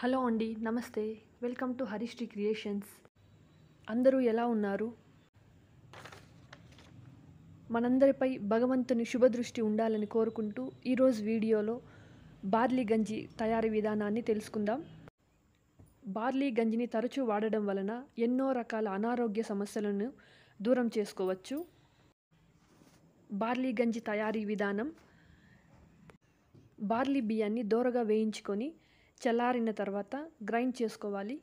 hello అండి నమస్తే welcome to Harisree creations అందరూ ఎలా ఉన్నారు మనందరిపై భగవంతుని శుభదృష్టి ఉండాలని కోరుకుంటూ ఈరోజు వీడియోలో బార్లీ గంజి తయారీ విధానాన్ని తెలుసుకుందాం బార్లీ గంజిని తరచూ వాడడం వలన ఎన్నో రకాల అనారోగ్య సమస్యలను దూరం చేసుకోవచ్చు బార్లీ గంజి తయారీ విధానం బార్లీ బియ్యాన్ని దోరగా వేయించుకొని చల్లారిన తర్వాత గ్రైండ్ చేసుకోవాలి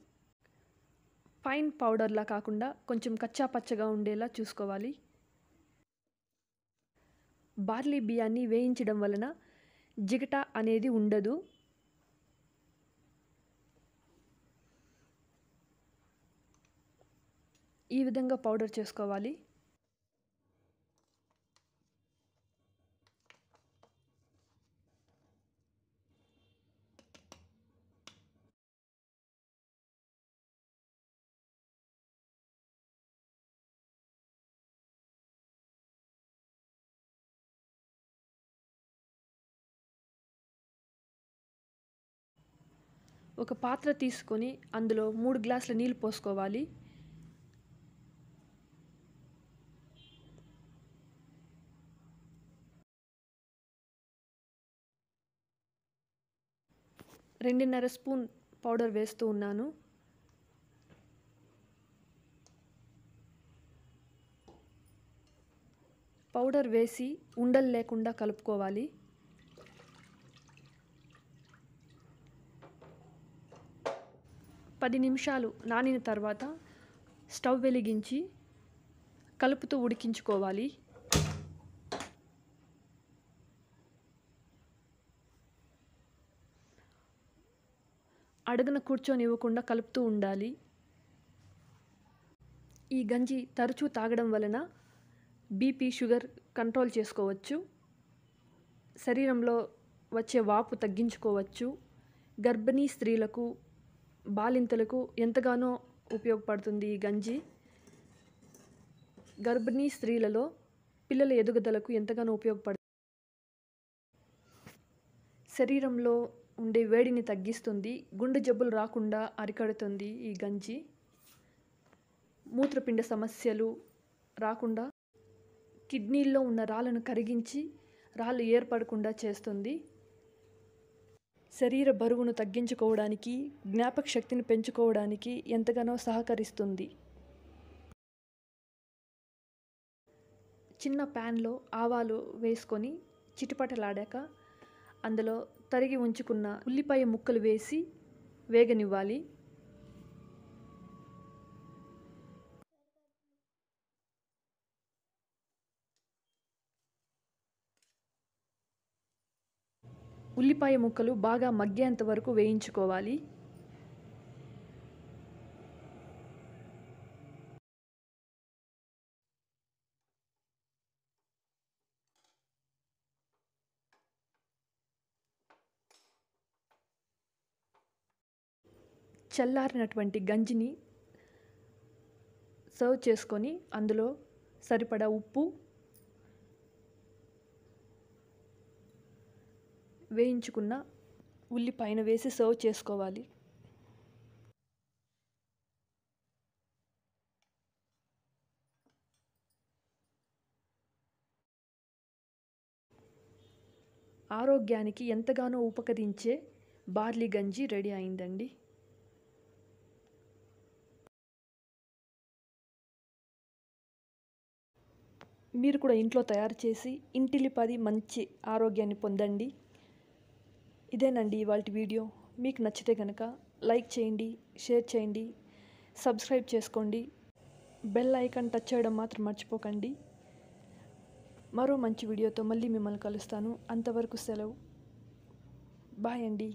ఫైన్ పౌడర్లా కాకుండా కొంచెం కచ్చా పచ్చగా ఉండేలా చూసుకోవాలి బార్లీ బియ్యాన్ని వేయించడం వలన జిగట అనేది ఉండదు ఈ విధంగా పౌడర్ చేసుకోవాలి ఒక పాత్ర తీసుకొని అందులో మూడు గ్లాసుల నీళ్ళు పోసుకోవాలి రెండున్నర స్పూన్ పౌడర్ వేస్తూ ఉన్నాను పౌడర్ వేసి ఉండలు లేకుండా కలుపుకోవాలి పది నిమిషాలు నానిన తర్వాత స్టవ్ వెలిగించి కలుపుతూ ఉడికించుకోవాలి అడుగున కూర్చొనివ్వకుండా కలుపుతూ ఉండాలి ఈ గంజి తరచూ తాగడం వలన బీపీ షుగర్ కంట్రోల్ చేసుకోవచ్చు శరీరంలో వచ్చే వాపు తగ్గించుకోవచ్చు గర్భిణీ స్త్రీలకు బాలింతలకు ఎంతగానో ఉపయోగపడుతుంది ఈ గంజి గర్భిణీ స్త్రీలలో పిల్లల ఎదుగుదలకు ఎంతగానో ఉపయోగపడుతుంది శరీరంలో ఉండే వేడిని తగ్గిస్తుంది గుండె జబ్బులు రాకుండా అరికడుతుంది ఈ గంజి మూత్రపిండ సమస్యలు రాకుండా కిడ్నీల్లో ఉన్న రాళ్ళను కరిగించి రాళ్ళు ఏర్పడకుండా చేస్తుంది శరీర బరువును తగ్గించుకోవడానికి జ్ఞాపక శక్తిని పెంచుకోవడానికి ఎంతగానో సహకరిస్తుంది చిన్న ప్యాన్లో ఆవాలు వేసుకొని చిటిపటలాడాక అందులో తరిగి ఉంచుకున్న ఉల్లిపాయ ముక్కలు వేసి వేగనివ్వాలి ఉల్లిపాయ ముక్కలు బాగా మగ్గేంత వరకు వేయించుకోవాలి చల్లారినటువంటి గంజిని సర్వ్ చేసుకొని అందులో సరిపడా ఉప్పు వేయించుకున్న ఉల్లి పైన వేసి సర్వ్ చేసుకోవాలి ఆరోగ్యానికి ఎంతగానో ఉపకరించే బార్లీ గంజి రెడీ అయిందండి మీరు కూడా ఇంట్లో తయారు చేసి ఇంటిలి పది మంచి ఆరోగ్యాన్ని పొందండి ఇదేనండి ఇవాళ వీడియో మీకు నచ్చితే కనుక లైక్ చేయండి షేర్ చేయండి సబ్స్క్రైబ్ చేసుకోండి బెల్ ఐకాన్ టచ్ చేయడం మాత్రం మర్చిపోకండి మరో మంచి వీడియోతో మళ్ళీ మిమ్మల్ని కలుస్తాను అంతవరకు సెలవు బాయ్ అండి